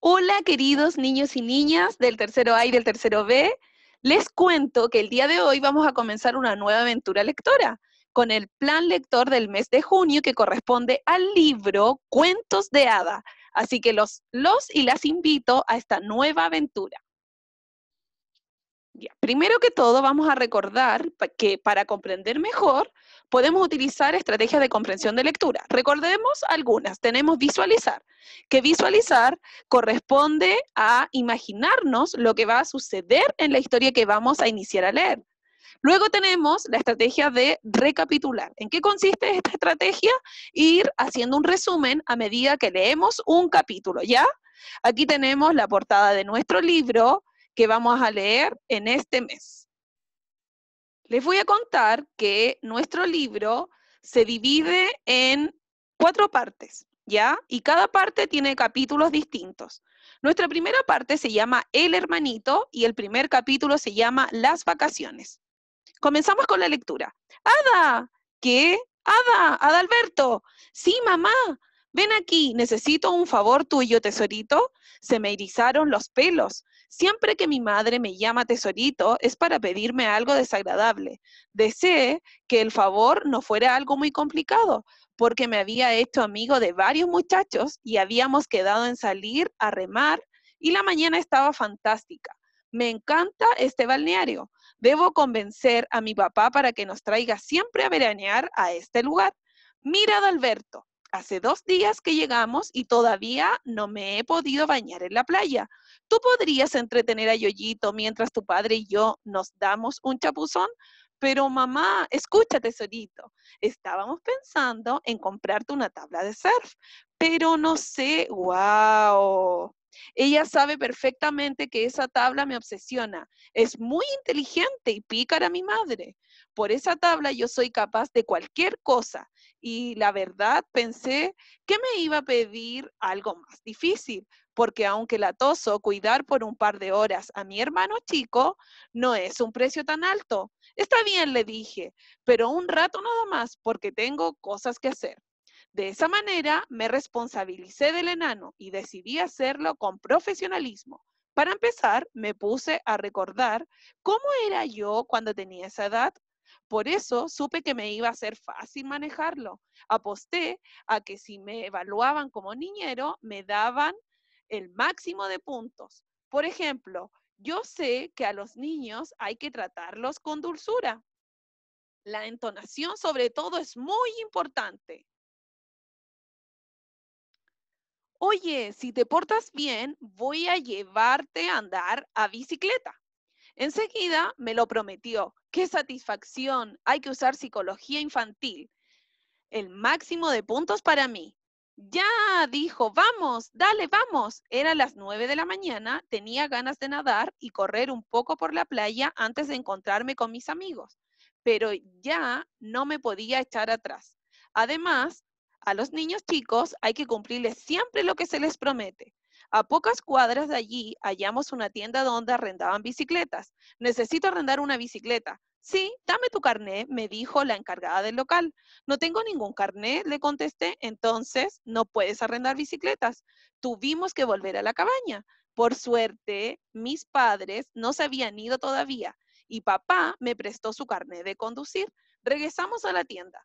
Hola queridos niños y niñas del tercero A y del tercero B. Les cuento que el día de hoy vamos a comenzar una nueva aventura lectora con el plan lector del mes de junio que corresponde al libro Cuentos de Hada. Así que los, los y las invito a esta nueva aventura. Primero que todo, vamos a recordar que para comprender mejor podemos utilizar estrategias de comprensión de lectura. Recordemos algunas. Tenemos visualizar, que visualizar corresponde a imaginarnos lo que va a suceder en la historia que vamos a iniciar a leer. Luego tenemos la estrategia de recapitular. ¿En qué consiste esta estrategia? Ir haciendo un resumen a medida que leemos un capítulo, ¿ya? Aquí tenemos la portada de nuestro libro, que vamos a leer en este mes. Les voy a contar que nuestro libro se divide en cuatro partes, ¿ya? Y cada parte tiene capítulos distintos. Nuestra primera parte se llama El hermanito y el primer capítulo se llama Las vacaciones. Comenzamos con la lectura. Ada, ¿qué? Ada, Adalberto. Sí, mamá. Ven aquí, necesito un favor tuyo, tesorito. Se me erizaron los pelos. Siempre que mi madre me llama tesorito es para pedirme algo desagradable. Deseé que el favor no fuera algo muy complicado, porque me había hecho amigo de varios muchachos y habíamos quedado en salir a remar y la mañana estaba fantástica. Me encanta este balneario. Debo convencer a mi papá para que nos traiga siempre a veranear a este lugar. Mira, Alberto, hace dos días que llegamos y todavía no me he podido bañar en la playa. ¿Tú podrías entretener a Yoyito mientras tu padre y yo nos damos un chapuzón? Pero mamá, escúchate, solito. estábamos pensando en comprarte una tabla de surf, pero no sé, wow. Ella sabe perfectamente que esa tabla me obsesiona. Es muy inteligente y pícara mi madre. Por esa tabla yo soy capaz de cualquier cosa. Y la verdad pensé que me iba a pedir algo más difícil, porque aunque la toso cuidar por un par de horas a mi hermano chico, no es un precio tan alto. Está bien, le dije, pero un rato nada más, porque tengo cosas que hacer. De esa manera me responsabilicé del enano y decidí hacerlo con profesionalismo. Para empezar, me puse a recordar cómo era yo cuando tenía esa edad. Por eso supe que me iba a ser fácil manejarlo. Aposté a que si me evaluaban como niñero, me daban el máximo de puntos. Por ejemplo, yo sé que a los niños hay que tratarlos con dulzura. La entonación sobre todo es muy importante oye, si te portas bien, voy a llevarte a andar a bicicleta. Enseguida me lo prometió. ¡Qué satisfacción! Hay que usar psicología infantil. El máximo de puntos para mí. Ya, dijo, vamos, dale, vamos. Era las nueve de la mañana, tenía ganas de nadar y correr un poco por la playa antes de encontrarme con mis amigos, pero ya no me podía echar atrás. Además, a los niños chicos hay que cumplirles siempre lo que se les promete. A pocas cuadras de allí hallamos una tienda donde arrendaban bicicletas. Necesito arrendar una bicicleta. Sí, dame tu carné, me dijo la encargada del local. No tengo ningún carné, le contesté. Entonces, no puedes arrendar bicicletas. Tuvimos que volver a la cabaña. Por suerte, mis padres no se habían ido todavía y papá me prestó su carné de conducir. Regresamos a la tienda.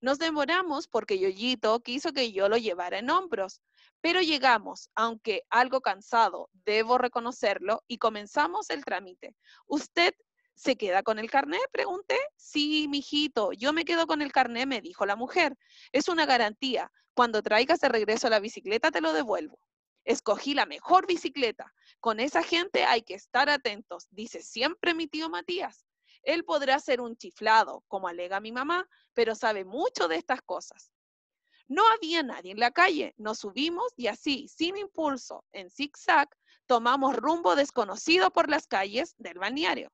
Nos demoramos porque Yoyito quiso que yo lo llevara en hombros, pero llegamos, aunque algo cansado, debo reconocerlo, y comenzamos el trámite. ¿Usted se queda con el carné? Pregunté. Sí, mijito, yo me quedo con el carné, me dijo la mujer. Es una garantía. Cuando traigas de regreso la bicicleta, te lo devuelvo. Escogí la mejor bicicleta. Con esa gente hay que estar atentos, dice siempre mi tío Matías. Él podrá ser un chiflado, como alega mi mamá, pero sabe mucho de estas cosas. No había nadie en la calle, nos subimos y así, sin impulso, en zigzag, tomamos rumbo desconocido por las calles del balneario.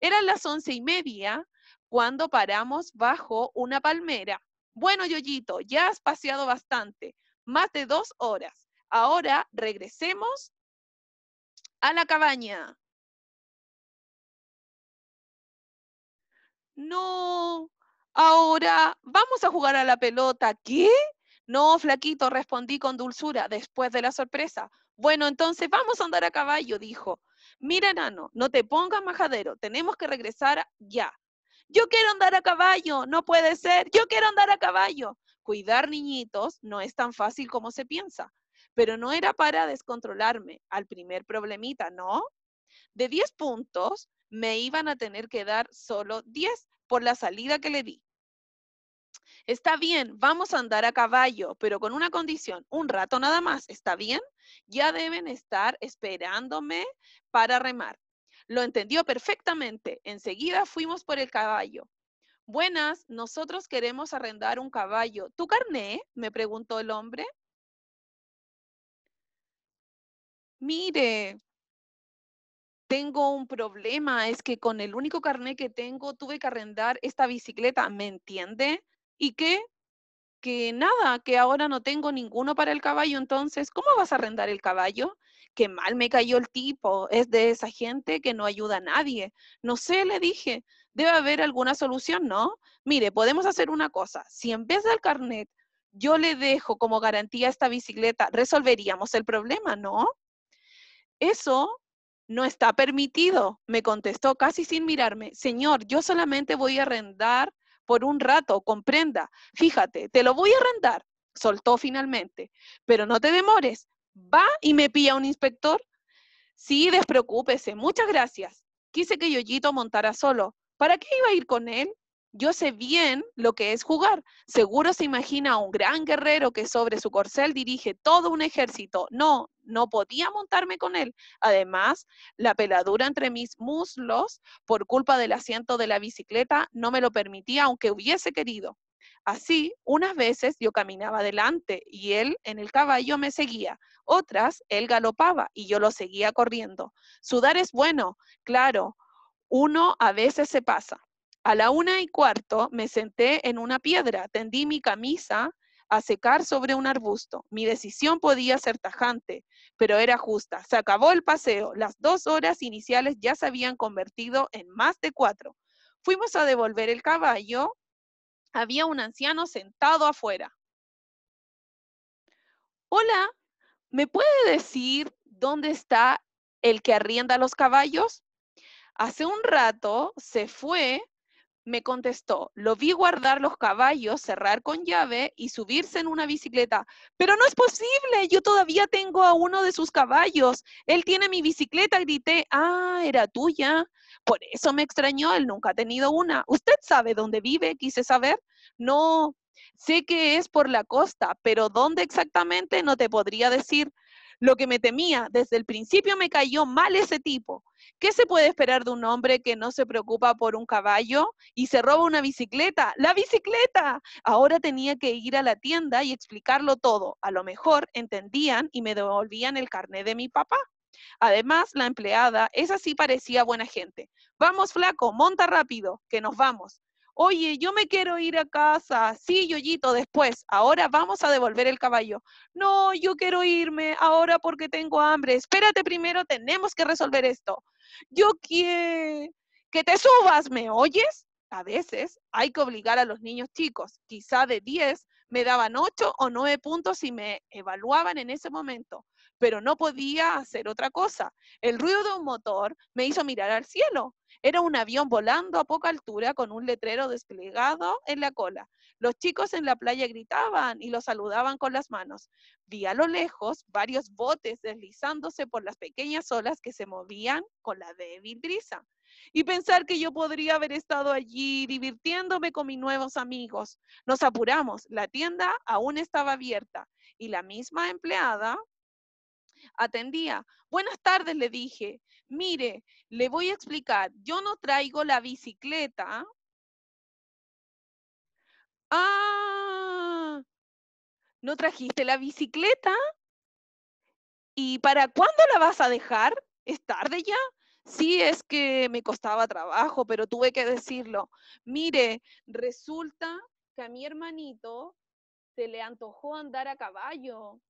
Eran las once y media cuando paramos bajo una palmera. Bueno, Yoyito, ya has paseado bastante, más de dos horas. Ahora regresemos a la cabaña. No, ahora vamos a jugar a la pelota. ¿Qué? No, flaquito, respondí con dulzura después de la sorpresa. Bueno, entonces vamos a andar a caballo, dijo. Mira, nano, no te pongas majadero, tenemos que regresar ya. Yo quiero andar a caballo, no puede ser, yo quiero andar a caballo. Cuidar niñitos no es tan fácil como se piensa, pero no era para descontrolarme al primer problemita, ¿no? De 10 puntos, me iban a tener que dar solo 10 por la salida que le di. Está bien, vamos a andar a caballo, pero con una condición, un rato nada más, ¿está bien? Ya deben estar esperándome para remar. Lo entendió perfectamente. Enseguida fuimos por el caballo. Buenas, nosotros queremos arrendar un caballo. ¿Tu carné? me preguntó el hombre. Mire, tengo un problema, es que con el único carnet que tengo tuve que arrendar esta bicicleta, ¿me entiende? ¿Y qué? Que nada, que ahora no tengo ninguno para el caballo, entonces, ¿cómo vas a arrendar el caballo? Qué mal me cayó el tipo, es de esa gente que no ayuda a nadie. No sé, le dije, debe haber alguna solución, ¿no? Mire, podemos hacer una cosa, si en vez del carnet yo le dejo como garantía esta bicicleta, resolveríamos el problema, ¿no? Eso no está permitido. Me contestó casi sin mirarme, Señor, yo solamente voy a arrendar por un rato, comprenda. Fíjate, te lo voy a arrendar. Soltó finalmente, pero no te demores. Va y me pilla un inspector. Sí, despreocúpese, muchas gracias. Quise que Yoyito montara solo. ¿Para qué iba a ir con él? Yo sé bien lo que es jugar. Seguro se imagina a un gran guerrero que sobre su corcel dirige todo un ejército. No, no podía montarme con él. Además, la peladura entre mis muslos, por culpa del asiento de la bicicleta, no me lo permitía aunque hubiese querido. Así, unas veces yo caminaba delante y él en el caballo me seguía, otras él galopaba y yo lo seguía corriendo. Sudar es bueno, claro, uno a veces se pasa. A la una y cuarto me senté en una piedra, tendí mi camisa a secar sobre un arbusto. Mi decisión podía ser tajante, pero era justa. Se acabó el paseo. Las dos horas iniciales ya se habían convertido en más de cuatro. Fuimos a devolver el caballo. Había un anciano sentado afuera. Hola, ¿me puede decir dónde está el que arrienda los caballos? Hace un rato se fue me contestó, lo vi guardar los caballos, cerrar con llave y subirse en una bicicleta. Pero no es posible, yo todavía tengo a uno de sus caballos. Él tiene mi bicicleta, grité, ah, era tuya. Por eso me extrañó, él nunca ha tenido una. ¿Usted sabe dónde vive? Quise saber. No, sé que es por la costa, pero dónde exactamente no te podría decir. Lo que me temía, desde el principio me cayó mal ese tipo. ¿Qué se puede esperar de un hombre que no se preocupa por un caballo y se roba una bicicleta? ¡La bicicleta! Ahora tenía que ir a la tienda y explicarlo todo. A lo mejor entendían y me devolvían el carné de mi papá. Además, la empleada, esa sí parecía buena gente. Vamos, flaco, monta rápido, que nos vamos oye, yo me quiero ir a casa, sí, Yoyito, después, ahora vamos a devolver el caballo. No, yo quiero irme ahora porque tengo hambre, espérate primero, tenemos que resolver esto. Yo quiero que te subas, ¿me oyes? A veces hay que obligar a los niños chicos, quizá de 10, me daban 8 o 9 puntos y me evaluaban en ese momento pero no podía hacer otra cosa. El ruido de un motor me hizo mirar al cielo. Era un avión volando a poca altura con un letrero desplegado en la cola. Los chicos en la playa gritaban y los saludaban con las manos. Vi a lo lejos varios botes deslizándose por las pequeñas olas que se movían con la débil brisa. Y pensar que yo podría haber estado allí divirtiéndome con mis nuevos amigos. Nos apuramos, la tienda aún estaba abierta y la misma empleada atendía. Buenas tardes, le dije. Mire, le voy a explicar. Yo no traigo la bicicleta. Ah, ¿no trajiste la bicicleta? ¿Y para cuándo la vas a dejar? ¿Es tarde ya? Sí, es que me costaba trabajo, pero tuve que decirlo. Mire, resulta que a mi hermanito se le antojó andar a caballo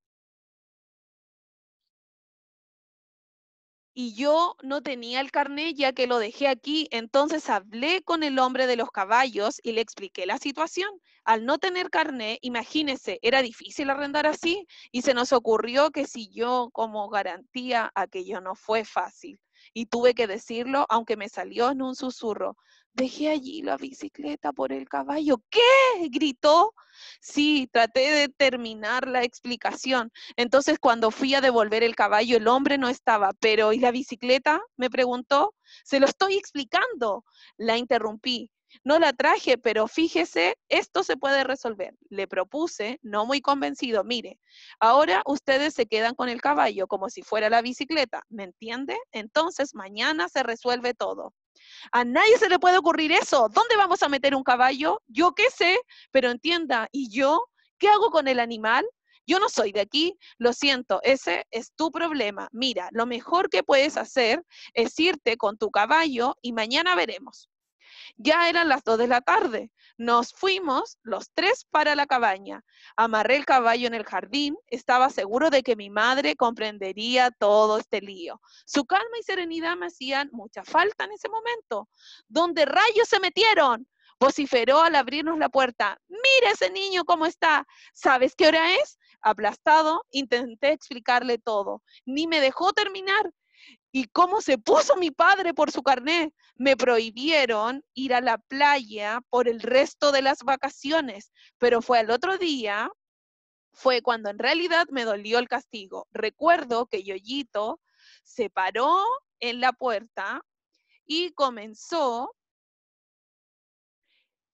y yo no tenía el carné ya que lo dejé aquí, entonces hablé con el hombre de los caballos y le expliqué la situación. Al no tener carnet, imagínese, era difícil arrendar así y se nos ocurrió que si yo como garantía, aquello no fue fácil y tuve que decirlo, aunque me salió en un susurro. Dejé allí la bicicleta por el caballo. ¿Qué? gritó. Sí, traté de terminar la explicación. Entonces, cuando fui a devolver el caballo, el hombre no estaba. Pero, ¿y la bicicleta? me preguntó. Se lo estoy explicando. La interrumpí. No la traje, pero fíjese, esto se puede resolver. Le propuse, no muy convencido, mire, ahora ustedes se quedan con el caballo como si fuera la bicicleta, ¿me entiende? Entonces mañana se resuelve todo. A nadie se le puede ocurrir eso. ¿Dónde vamos a meter un caballo? Yo qué sé, pero entienda, ¿y yo qué hago con el animal? Yo no soy de aquí, lo siento, ese es tu problema. Mira, lo mejor que puedes hacer es irte con tu caballo y mañana veremos. Ya eran las dos de la tarde. Nos fuimos los tres para la cabaña. Amarré el caballo en el jardín. Estaba seguro de que mi madre comprendería todo este lío. Su calma y serenidad me hacían mucha falta en ese momento. ¿Dónde rayos se metieron? vociferó al abrirnos la puerta. Mira ese niño cómo está. ¿Sabes qué hora es? Aplastado, intenté explicarle todo. Ni me dejó terminar. ¿Y cómo se puso mi padre por su carnet? Me prohibieron ir a la playa por el resto de las vacaciones, pero fue al otro día, fue cuando en realidad me dolió el castigo. Recuerdo que Yoyito se paró en la puerta y comenzó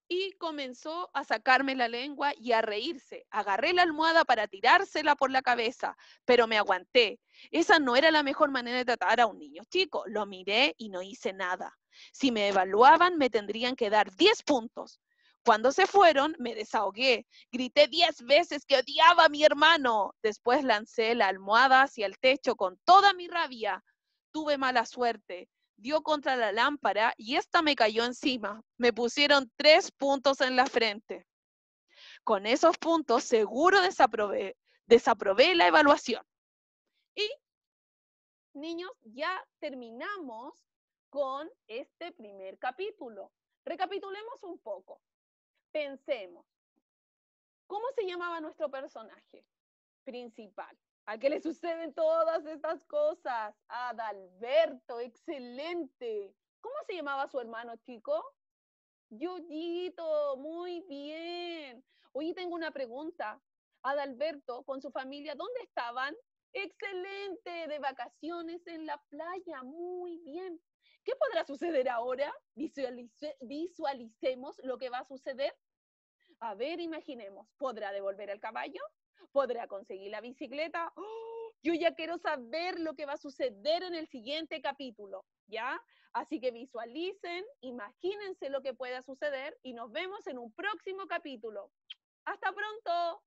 y comenzó a sacarme la lengua y a reírse. Agarré la almohada para tirársela por la cabeza, pero me aguanté. Esa no era la mejor manera de tratar a un niño chico. Lo miré y no hice nada. Si me evaluaban, me tendrían que dar 10 puntos. Cuando se fueron, me desahogué. Grité diez veces que odiaba a mi hermano. Después lancé la almohada hacia el techo con toda mi rabia. Tuve mala suerte dio contra la lámpara y esta me cayó encima. Me pusieron tres puntos en la frente. Con esos puntos seguro desaprobé la evaluación. Y, niños, ya terminamos con este primer capítulo. Recapitulemos un poco. Pensemos, ¿cómo se llamaba nuestro personaje principal? ¿A qué le suceden todas estas cosas? Adalberto, excelente. ¿Cómo se llamaba su hermano chico? Yuyito, muy bien. Oye, tengo una pregunta. Adalberto, con su familia, ¿dónde estaban? Excelente, de vacaciones en la playa, muy bien. ¿Qué podrá suceder ahora? visualicemos lo que va a suceder. A ver, imaginemos, ¿podrá devolver el caballo? ¿Podrá conseguir la bicicleta? ¡Oh! Yo ya quiero saber lo que va a suceder en el siguiente capítulo, ¿ya? Así que visualicen, imagínense lo que pueda suceder y nos vemos en un próximo capítulo. ¡Hasta pronto!